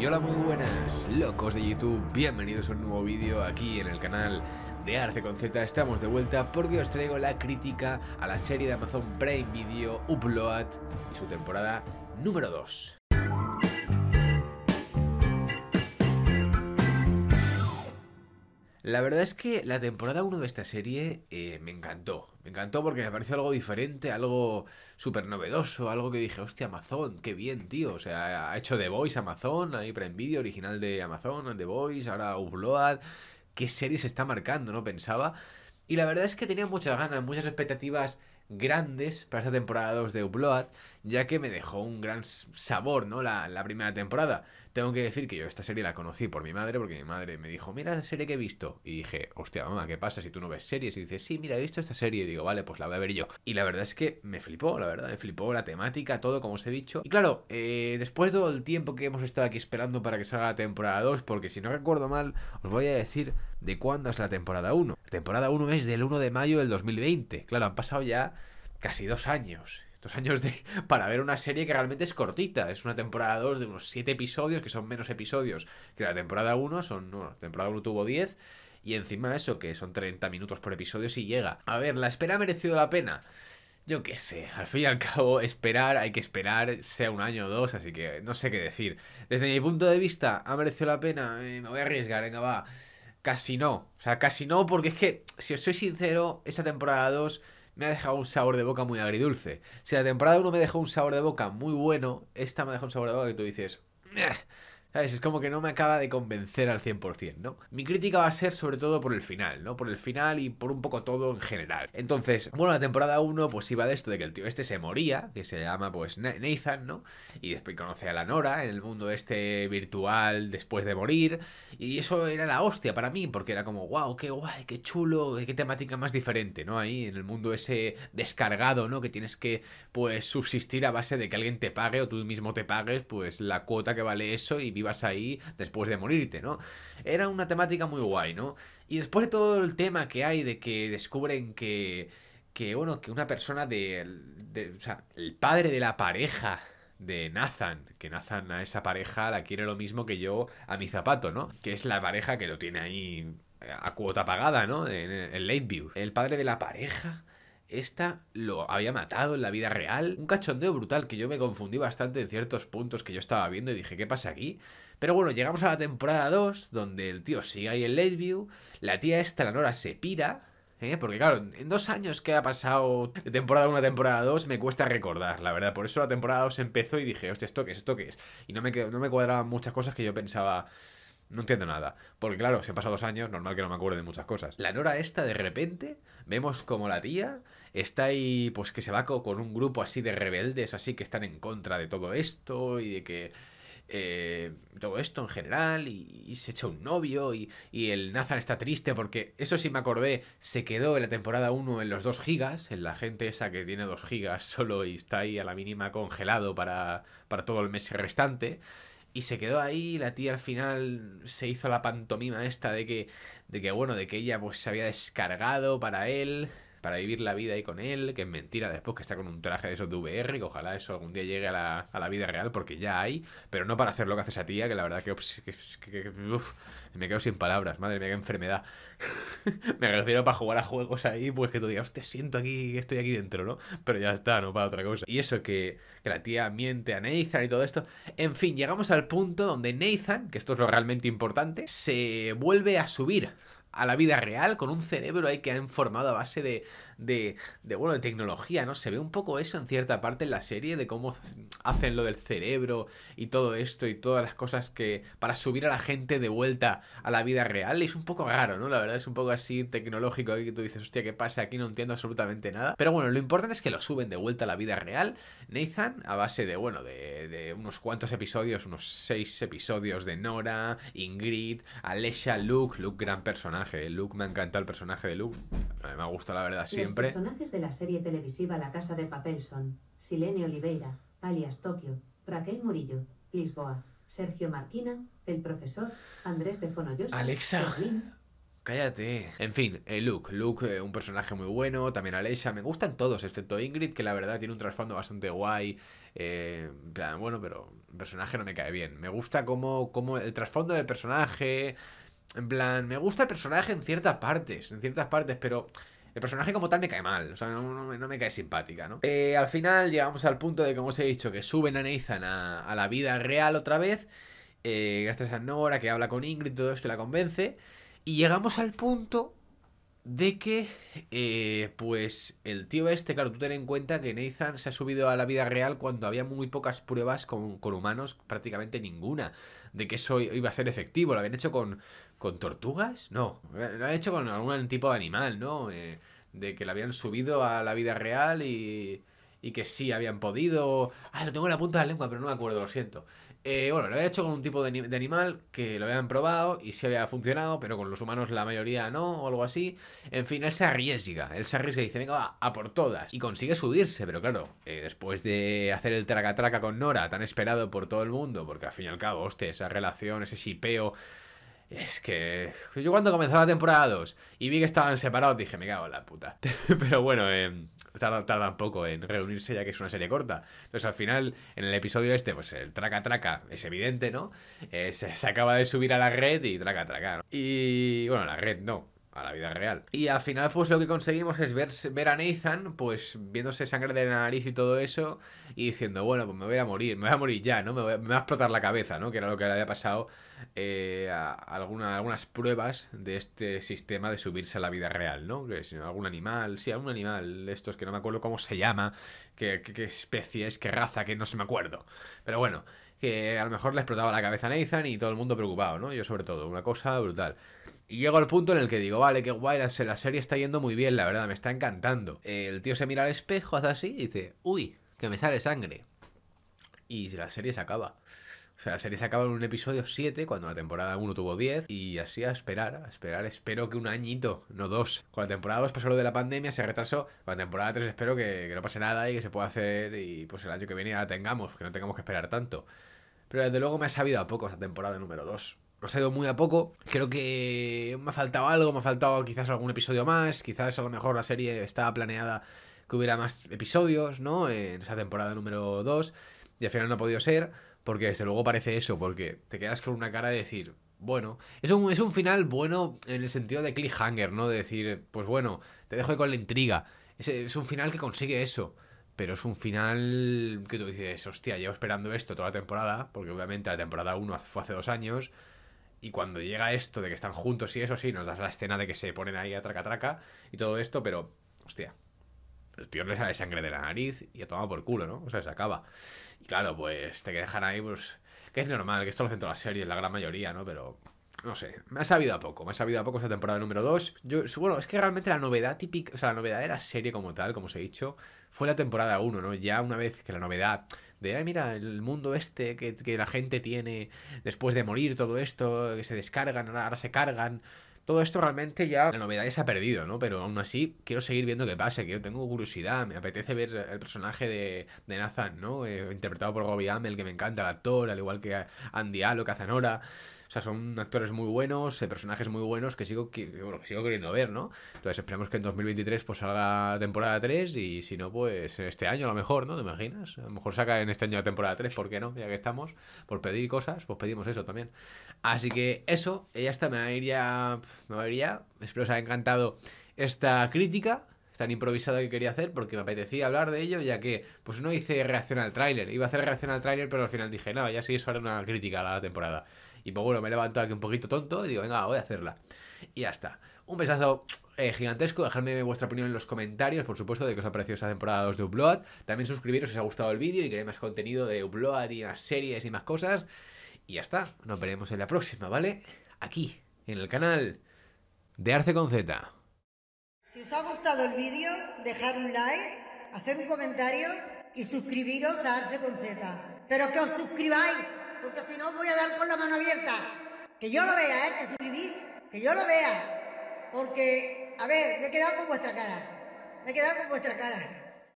Y hola muy buenas locos de YouTube, bienvenidos a un nuevo vídeo aquí en el canal de Arce con Z Estamos de vuelta porque os traigo la crítica a la serie de Amazon Prime Video Upload y su temporada número 2 La verdad es que la temporada 1 de esta serie eh, me encantó. Me encantó porque me pareció algo diferente, algo súper novedoso, algo que dije, hostia, Amazon, qué bien, tío. O sea, ha hecho The Voice Amazon, ahí para Nvidia, original de Amazon, The Voice, ahora Upload. Qué serie se está marcando, ¿no? Pensaba. Y la verdad es que tenía muchas ganas, muchas expectativas grandes para esta temporada 2 de Upload, ya que me dejó un gran sabor, ¿no? La, primera temporada. Tengo que decir que yo esta serie la conocí por mi madre, porque mi madre me dijo, mira la serie que he visto. Y dije, hostia, mamá, ¿qué pasa si tú no ves series? Y dice, sí, mira, he visto esta serie. Y digo, vale, pues la voy a ver yo. Y la verdad es que me flipó, la verdad, me flipó la temática, todo, como os he dicho. Y claro, eh, después de todo el tiempo que hemos estado aquí esperando para que salga la temporada 2, porque si no recuerdo mal, os voy a decir de cuándo es la temporada 1. La temporada 1 es del 1 de mayo del 2020. Claro, han pasado ya casi dos años. Dos años de, para ver una serie que realmente es cortita. Es una temporada 2 de unos 7 episodios, que son menos episodios que la temporada 1. Son, la temporada 1 tuvo 10. Y encima eso, que son 30 minutos por episodio si llega. A ver, la espera ha merecido la pena. Yo qué sé, al fin y al cabo, esperar, hay que esperar, sea un año o dos, así que no sé qué decir. Desde mi punto de vista, ¿ha merecido la pena? Eh, me voy a arriesgar, venga, va. Casi no. O sea, casi no, porque es que, si os soy sincero, esta temporada 2 me ha dejado un sabor de boca muy agridulce. Si la temporada 1 me dejó un sabor de boca muy bueno, esta me ha un sabor de boca que tú dices, ¿Sabes? Es como que no me acaba de convencer al 100%, ¿no? Mi crítica va a ser sobre todo por el final, ¿no? Por el final y por un poco todo en general. Entonces, bueno, la temporada 1 pues iba de esto, de que el tío este se moría, que se llama pues Nathan, ¿no? Y después conoce a la Nora en el mundo este virtual después de morir. Y eso era la hostia para mí, porque era como, wow, qué guay, qué chulo, qué temática más diferente, ¿no? Ahí en el mundo ese descargado, ¿no? Que tienes que pues subsistir a base de que alguien te pague o tú mismo te pagues pues la cuota que vale eso y ibas ahí después de morirte, ¿no? Era una temática muy guay, ¿no? Y después de todo el tema que hay de que descubren que, que bueno, que una persona de, o sea, el padre de la pareja de Nathan, que Nathan a esa pareja la quiere lo mismo que yo a mi zapato, ¿no? Que es la pareja que lo tiene ahí a cuota pagada, ¿no? En, en Lakeview. El padre de la pareja esta lo había matado en la vida real. Un cachondeo brutal que yo me confundí bastante en ciertos puntos que yo estaba viendo y dije, ¿qué pasa aquí? Pero bueno, llegamos a la temporada 2, donde el tío sigue ahí en Lakeview, la tía esta, la Nora, se pira, ¿eh? Porque claro, en dos años que ha pasado de temporada 1 a temporada 2 me cuesta recordar, la verdad. Por eso la temporada 2 empezó y dije, hostia, ¿esto qué es? ¿Esto qué es? Y no me, no me cuadraban muchas cosas que yo pensaba no entiendo nada. Porque claro, si han pasado dos años, normal que no me acuerde de muchas cosas. La Nora esta, de repente, vemos como la tía está ahí, pues que se va con un grupo así de rebeldes, así que están en contra de todo esto y de que... Eh, todo esto en general y, se echa un novio y, y el Nathan está triste porque eso sí me acordé, se quedó en la temporada 1 en los 2 gigas, en la gente esa que tiene 2 gigas solo y está ahí a la mínima congelado para, para todo el mes restante. Y se quedó ahí, la tía al final se hizo la pantomima esta de que, de que bueno, de que ella pues se había descargado para él, para vivir la vida ahí con él, que es mentira después que está con un traje de esos de VR, que ojalá eso algún día llegue a la, vida real, porque ya hay, pero no para hacer lo que hace esa tía, que la verdad que, me quedo sin palabras, madre mía, qué enfermedad. me refiero para jugar a juegos ahí, pues que tú digas, te siento aquí, estoy aquí dentro, ¿no? Pero ya está, no para otra cosa. Y eso que, que la tía miente a Nathan y todo esto. En fin, llegamos al punto donde Nathan, que esto es lo realmente importante, se vuelve a subir a la vida real con un cerebro ahí que han formado a base de, de, bueno, de tecnología, ¿no? Se ve un poco eso en cierta parte en la serie de cómo hacen lo del cerebro y todo esto y todas las cosas que para subir a la gente de vuelta a la vida real. es un poco raro, ¿no? La verdad es un poco así tecnológico que tú dices, hostia, ¿qué pasa aquí? No entiendo absolutamente nada. Pero bueno, lo importante es que lo suben de vuelta a la vida real. Nathan, a base de, bueno, de, de unos cuantos episodios, unos seis episodios de Nora, Ingrid, Alesha, Luke, Luke gran personaje personaje Luke, me ha encantado el personaje de Luke. Me ha gustado, la verdad, siempre. Los personajes de la serie televisiva La Casa de Papel son Silene Oliveira, alias Tokio, Raquel Murillo, Lisboa, Sergio Marquina, el profesor, Andrés de Fonoyos Alexa. Cállate. En fin, eh, Luke. Luke, eh, un personaje muy bueno. También Alexa. Me gustan todos, excepto Ingrid, que la verdad tiene un trasfondo bastante guay. Eh, bueno, pero personaje no me cae bien. Me gusta como, como el trasfondo del personaje, en plan, me gusta el personaje en ciertas partes, en ciertas partes, pero el personaje como tal me cae mal, o sea, no, me cae simpática, ¿no? Eh, al final llegamos al punto de, como os he dicho, que suben a Nathan a, la vida real otra vez, eh, gracias a Nora que habla con Ingrid, todo esto la convence, y llegamos al punto de que, eh, pues, el tío este, claro, tú ten en cuenta que Nathan se ha subido a la vida real cuando había muy pocas pruebas con, con humanos, prácticamente ninguna, de que eso iba a ser efectivo. Lo habían hecho con, con tortugas, no, lo habían hecho con algún tipo de animal, ¿no? Eh, de que lo habían subido a la vida real y, y que sí habían podido. Ah, lo tengo en la punta de la lengua, pero no me acuerdo, lo siento. Eh, bueno, lo había hecho con un tipo de, animal que lo habían probado y sí había funcionado, pero con los humanos la mayoría no, o algo así. En fin, él se arriesga, él se arriesga y dice, venga, va, a por todas. Y consigue subirse, pero claro, eh, después de hacer el traca-traca con Nora, tan esperado por todo el mundo, porque al fin y al cabo, hostia, esa relación, ese shipeo... Es que yo cuando comenzaba la temporada 2 y vi que estaban separados dije, me cago en la puta. pero bueno, eh, tardan, un poco en reunirse ya que es una serie corta. Entonces al final, en el episodio este, pues el traca traca es evidente, ¿no? Eh, se, acaba de subir a la red y traca traca. Y bueno, la red no, la vida real. Y al final, pues lo que conseguimos es ver, ver a Nathan, pues viéndose sangre de la nariz y todo eso, y diciendo, bueno, pues me voy a morir, me voy a morir ya, ¿no? Me, va a explotar la cabeza, ¿no? Que era lo que le había pasado eh, alguna, algunas pruebas de este sistema de subirse a la vida real, ¿no? Que si algún animal, sí, algún animal, estos que no me acuerdo cómo se llama, qué especie es, qué raza, que no se me acuerdo. Pero bueno que a lo mejor le explotaba la cabeza a Nathan y todo el mundo preocupado, ¿no? Yo sobre todo, una cosa brutal. Y llego al punto en el que digo, vale, qué guay, la, serie está yendo muy bien, la verdad, me está encantando. El tío se mira al espejo, hace así y dice, uy, que me sale sangre. Y la serie se acaba. O sea, la serie se acaba en un episodio 7, cuando la temporada 1 tuvo 10, y así a esperar, a esperar, espero que un añito, no dos. Con la temporada 2 pasó lo de la pandemia, se retrasó, con la temporada 3 espero que, no pase nada y que se pueda hacer y pues el año que viene la tengamos, que no tengamos que esperar tanto. Pero desde luego me ha sabido a poco esa temporada número 2. Me ha ido muy a poco. Creo que me ha faltado algo, me ha faltado quizás algún episodio más. Quizás a lo mejor la serie estaba planeada que hubiera más episodios, ¿no? En esa temporada número 2. Y al final no ha podido ser, porque desde luego parece eso, porque te quedas con una cara de decir, bueno, es un, es un final bueno en el sentido de cliffhanger, ¿no? De decir, pues bueno, te dejo con la intriga. Es, es un final que consigue eso. Pero es un final que tú dices, hostia, llevo esperando esto toda la temporada, porque obviamente la temporada 1 fue hace dos años, y cuando llega esto de que están juntos y eso sí, nos das la escena de que se ponen ahí a traca traca y todo esto, pero, hostia, el tío le sale sangre de la nariz y ha tomado por culo, ¿no? O sea, se acaba. Y claro, pues te dejan ahí, pues, que es normal, que esto lo hacen todas las series, la gran mayoría, ¿no? Pero no sé, me ha sabido a poco, me ha sabido a poco esta temporada número 2. Yo, bueno, es que realmente la novedad típica, o sea, la novedad de la serie como tal, como os he dicho, fue la temporada 1, ¿no? Ya una vez que la novedad de, ay, mira, el mundo este que, la gente tiene después de morir, todo esto, que se descargan, ahora se cargan. Todo esto realmente ya la novedad se ha perdido, ¿no? Pero aún así quiero seguir viendo qué pasa, que yo tengo curiosidad, me apetece ver el personaje de, de Nathan, ¿no? Eh, interpretado por Gobi Amel, que me encanta el actor, al igual que Andy Alo, Cazanora. O sea, son actores muy buenos, eh, personajes muy buenos que sigo, sigo queriendo ver, ¿no? Entonces esperemos que en 2023 pues salga temporada 3 y si no, pues este año a lo mejor, ¿no? ¿Te imaginas? A lo mejor saca en este año la temporada 3, ¿por qué no? Ya que estamos, por pedir cosas, pues pedimos eso también. Así que eso, eh, ya está, me va iría, me iría, espero os haya encantado esta crítica tan improvisada que quería hacer porque me apetecía hablar de ello, ya que pues no hice reacción al tráiler. Iba a hacer reacción al tráiler, pero al final dije, «No, ya sí, eso era una crítica a la temporada. Y pues bueno, me he levantado aquí un poquito tonto y digo, venga, voy a hacerla. Y ya está. Un besazo eh, gigantesco. Dejadme vuestra opinión en los comentarios, por supuesto, de qué os ha parecido esta temporada 2 de Upload. También suscribiros si os ha gustado el vídeo y queréis más contenido de Upload y más series y más cosas. Y ya está. Nos veremos en la próxima, ¿vale? Aquí, en el canal de Arce con Z. Si os ha gustado el vídeo, dejar un like, hacer un comentario y suscribiros a Arce con Z. Pero que os suscribáis porque si no voy a dar con la mano abierta. Que yo lo vea, ¿eh? Que que yo lo vea. Porque, a ver, me he quedado con vuestra cara. Me he quedado con vuestra cara.